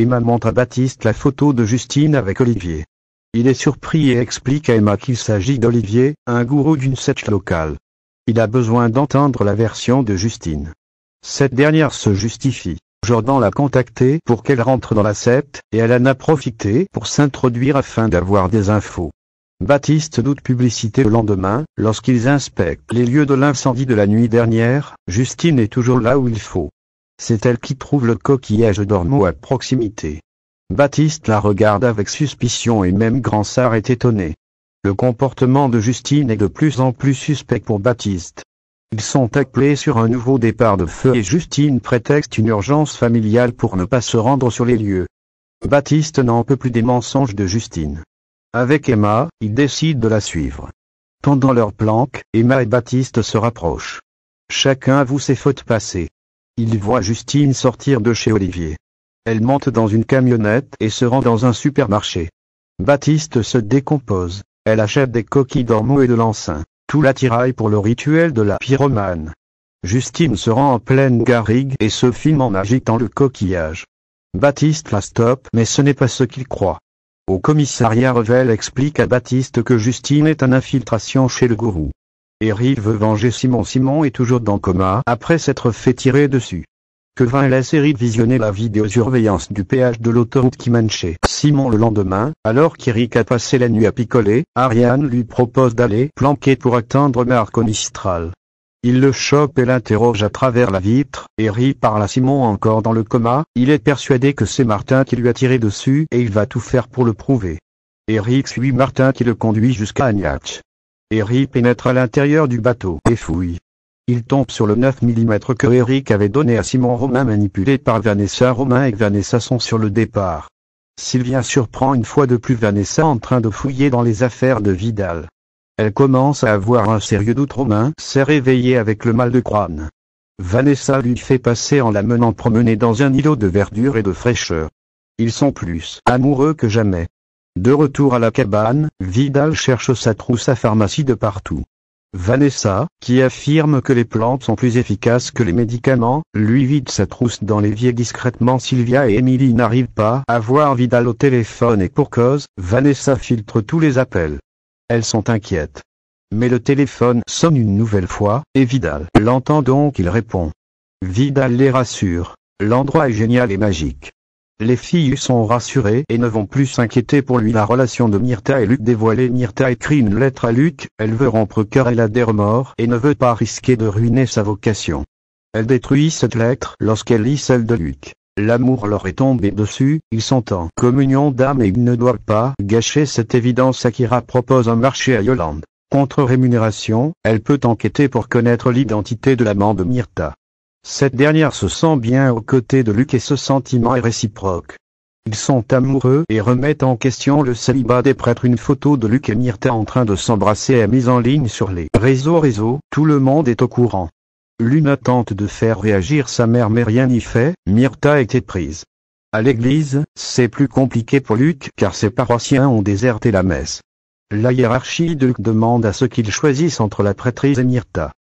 Emma montre à Baptiste la photo de Justine avec Olivier. Il est surpris et explique à Emma qu'il s'agit d'Olivier, un gourou d'une secte locale. Il a besoin d'entendre la version de Justine. Cette dernière se justifie. Jordan l'a contactée pour qu'elle rentre dans la secte, et elle en a profité pour s'introduire afin d'avoir des infos. Baptiste doute publicité le lendemain, lorsqu'ils inspectent les lieux de l'incendie de la nuit dernière, Justine est toujours là où il faut. C'est elle qui trouve le coquillage d'Ormeau à proximité. Baptiste la regarde avec suspicion et même Gransard est étonné. Le comportement de Justine est de plus en plus suspect pour Baptiste. Ils sont appelés sur un nouveau départ de feu et Justine prétexte une urgence familiale pour ne pas se rendre sur les lieux. Baptiste n'en peut plus des mensonges de Justine. Avec Emma, ils décident de la suivre. Pendant leur planque, Emma et Baptiste se rapprochent. Chacun avoue ses fautes passées. Il voit Justine sortir de chez Olivier. Elle monte dans une camionnette et se rend dans un supermarché. Baptiste se décompose. Elle achète des coquilles d'ormeaux et de l'encens. Tout l'attirail pour le rituel de la pyromane. Justine se rend en pleine garrigue et se filme en agitant le coquillage. Baptiste la stoppe mais ce n'est pas ce qu'il croit. Au commissariat Revel explique à Baptiste que Justine est en infiltration chez le gourou. Eric veut venger Simon. Simon est toujours dans coma après s'être fait tirer dessus. Que vint la série de visionner la vidéosurveillance du péage de l'autoroute qui manchait Simon le lendemain, alors qu'Eric a passé la nuit à picoler, Ariane lui propose d'aller planquer pour attendre Marco Mistral. Il le chope et l'interroge à travers la vitre, Eric parle à Simon encore dans le coma, il est persuadé que c'est Martin qui lui a tiré dessus et il va tout faire pour le prouver. Eric suit Martin qui le conduit jusqu'à Agnatch. Eric pénètre à l'intérieur du bateau et fouille. Il tombe sur le 9 mm que Eric avait donné à Simon Romain manipulé par Vanessa. Romain et Vanessa sont sur le départ. Sylvia surprend une fois de plus Vanessa en train de fouiller dans les affaires de Vidal. Elle commence à avoir un sérieux doute Romain s'est réveillé avec le mal de crâne. Vanessa lui fait passer en la menant promener dans un îlot de verdure et de fraîcheur. Ils sont plus amoureux que jamais. De retour à la cabane, Vidal cherche sa trousse à pharmacie de partout. Vanessa, qui affirme que les plantes sont plus efficaces que les médicaments, lui vide sa trousse dans l'évier discrètement. Sylvia et Emily n'arrivent pas à voir Vidal au téléphone et pour cause, Vanessa filtre tous les appels. Elles sont inquiètes. Mais le téléphone sonne une nouvelle fois, et Vidal l'entend donc il répond. Vidal les rassure. L'endroit est génial et magique. Les filles sont rassurées et ne vont plus s'inquiéter pour lui. La relation de Myrta et Luc dévoilée. Myrta écrit une lettre à Luc, elle veut rompre car elle a des remords et ne veut pas risquer de ruiner sa vocation. Elle détruit cette lettre lorsqu'elle lit celle de Luc. L'amour leur est tombé dessus, ils sont en communion d'âme et ils ne doivent pas gâcher cette évidence. Akira propose un marché à Yolande. Contre rémunération, elle peut enquêter pour connaître l'identité de l'amant de Myrta. Cette dernière se sent bien aux côtés de Luc et ce sentiment est réciproque. Ils sont amoureux et remettent en question le célibat des prêtres. Une photo de Luc et Myrta en train de s'embrasser est mise en ligne sur les réseaux réseaux. Tout le monde est au courant. L'une tente de faire réagir sa mère mais rien n'y fait, Myrta est éprise. À l'église, c'est plus compliqué pour Luc car ses paroissiens ont déserté la messe. La hiérarchie de Luc demande à ce qu'ils choisissent entre la prêtrise et Myrta.